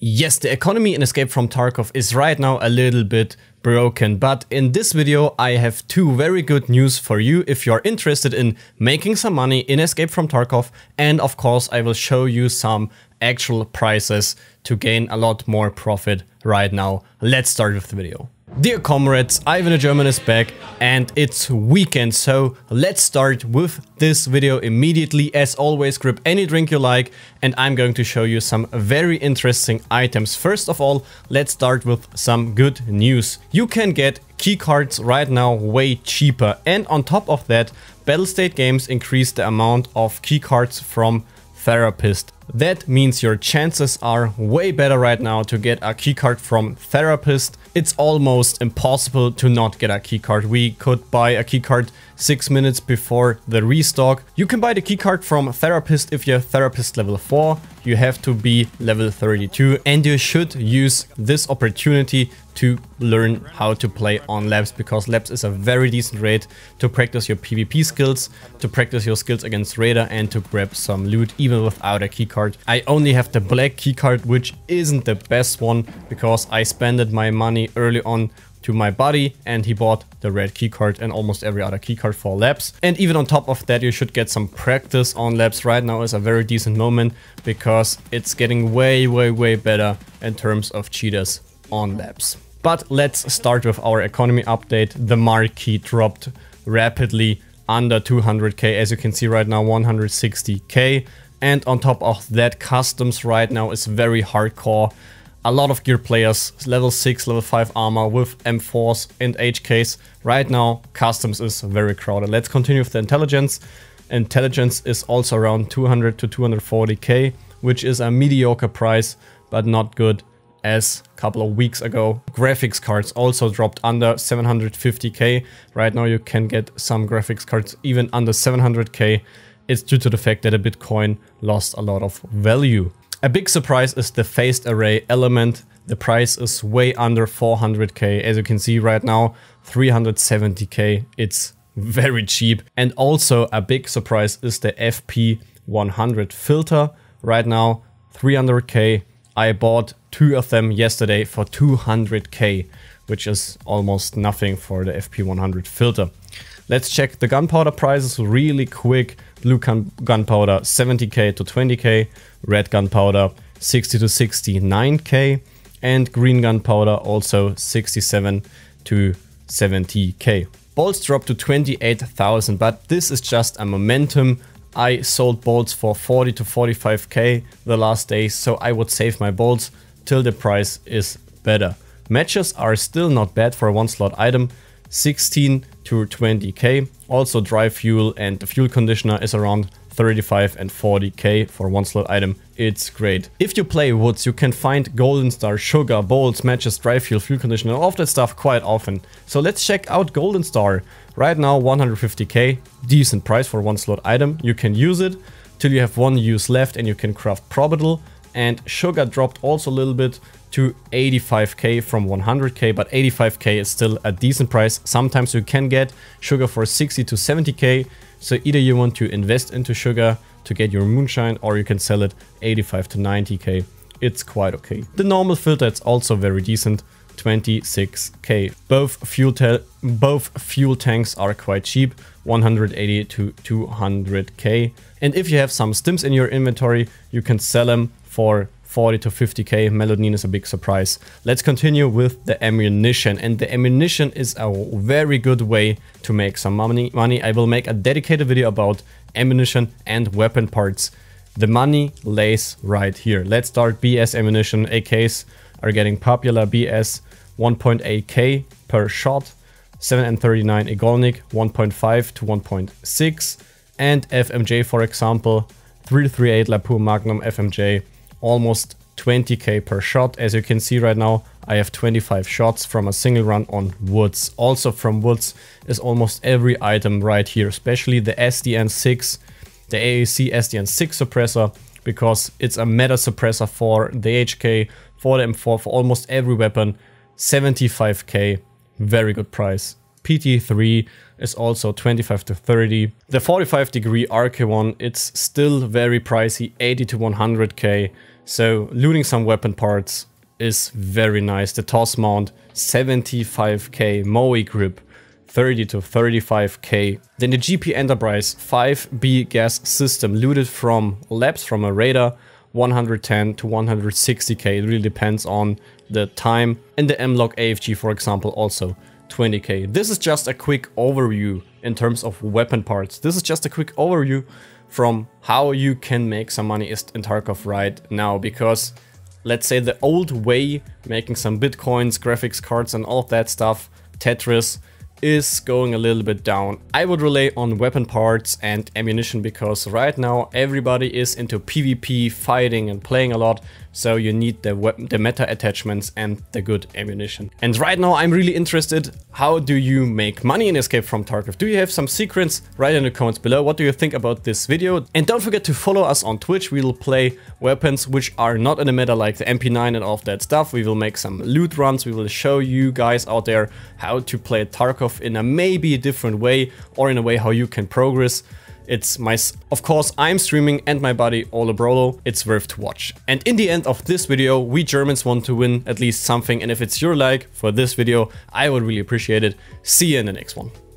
Yes, the economy in Escape from Tarkov is right now a little bit broken, but in this video I have two very good news for you if you're interested in making some money in Escape from Tarkov and of course I will show you some actual prices to gain a lot more profit right now. Let's start with the video. Dear comrades, Ivan the German is back and it's weekend, so let's start with this video immediately. As always, grab any drink you like and I'm going to show you some very interesting items. First of all, let's start with some good news. You can get keycards right now way cheaper and on top of that, Battle State Games increased the amount of keycards from therapist. That means your chances are way better right now to get a keycard from Therapist. It's almost impossible to not get a keycard. We could buy a keycard 6 minutes before the restock. You can buy the keycard from Therapist if you're Therapist level 4. You have to be level 32 and you should use this opportunity to learn how to play on labs because labs is a very decent rate to practice your PvP skills, to practice your skills against Raider and to grab some loot even without a keycard card. I only have the black key card, which isn't the best one because I spent my money early on to my buddy and he bought the red keycard and almost every other keycard for laps. And even on top of that, you should get some practice on laps. Right now is a very decent moment because it's getting way, way, way better in terms of cheaters on laps. But let's start with our economy update. The marquee dropped rapidly under 200k. As you can see right now, 160k. And on top of that, customs right now is very hardcore. A lot of gear players, level 6, level 5 armor with M4s and HKs. Right now, customs is very crowded. Let's continue with the intelligence. Intelligence is also around 200 to 240k, which is a mediocre price, but not good as a couple of weeks ago. Graphics cards also dropped under 750k. Right now you can get some graphics cards even under 700k it's due to the fact that a Bitcoin lost a lot of value. A big surprise is the phased array element. The price is way under 400k. As you can see right now, 370k. It's very cheap. And also a big surprise is the FP100 filter. Right now, 300k. I bought two of them yesterday for 200k, which is almost nothing for the FP100 filter. Let's check the gunpowder prices really quick. Blue gun gunpowder 70k to 20k, red gunpowder 60 to 69k, and green gunpowder also 67 to 70k. Bolts dropped to 28,000, but this is just a momentum. I sold bolts for 40 to 45k the last days, so I would save my bolts till the price is better. Matches are still not bad for a one slot item, 16 to 20k. Also dry fuel and the fuel conditioner is around 35 and 40k for one slot item. It's great. If you play Woods, you can find Golden Star, Sugar, Bolts, Matches, Dry Fuel, Fuel Conditioner, all of that stuff quite often. So let's check out Golden Star. Right now 150k, decent price for one slot item. You can use it till you have one use left and you can craft probital and Sugar dropped also a little bit to 85k from 100k, but 85k is still a decent price. Sometimes you can get Sugar for 60 to 70k, so either you want to invest into Sugar to get your moonshine or you can sell it 85 to 90k. It's quite okay. The normal filter is also very decent, 26k. Both fuel, both fuel tanks are quite cheap, 180 to 200k. And if you have some stims in your inventory, you can sell them for 40 to 50k. Melodine is a big surprise. Let's continue with the ammunition. And the ammunition is a very good way to make some money. money. I will make a dedicated video about ammunition and weapon parts. The money lays right here. Let's start BS ammunition. AKs are getting popular. BS 1.8k per shot. 7 and 39 Egolnik 1.5 to 1.6 and FMJ for example 338 Lapua Magnum FMJ almost 20k per shot. As you can see right now, I have 25 shots from a single run on woods. Also from woods is almost every item right here, especially the SDN6, the AAC SDN6 suppressor, because it's a meta suppressor for the HK, for the M4, for almost every weapon. 75k, very good price. PT3 is also 25 to 30. The 45 degree RK1, it's still very pricey, 80 to 100k. So looting some weapon parts is very nice. The toss mount, 75k. Moe grip, 30 to 35k. Then the GP Enterprise 5B gas system looted from labs from a radar, 110 to 160k. It really depends on the time. And the Mlog AFG, for example, also 20k. This is just a quick overview in terms of weapon parts. This is just a quick overview from how you can make some money in Tarkov right now because let's say the old way making some bitcoins, graphics cards and all of that stuff, Tetris, is going a little bit down. I would relay on weapon parts and ammunition because right now everybody is into PvP, fighting and playing a lot. So you need the, the meta attachments and the good ammunition. And right now I'm really interested, how do you make money in Escape from Tarkov? Do you have some secrets? Write in the comments below. What do you think about this video? And don't forget to follow us on Twitch. We will play weapons which are not in the meta like the MP9 and all of that stuff. We will make some loot runs. We will show you guys out there how to play Tarkov in a maybe different way or in a way how you can progress. It's my, of course, I'm streaming and my buddy Ole Brolo. It's worth to watch. And in the end of this video, we Germans want to win at least something. And if it's your like for this video, I would really appreciate it. See you in the next one.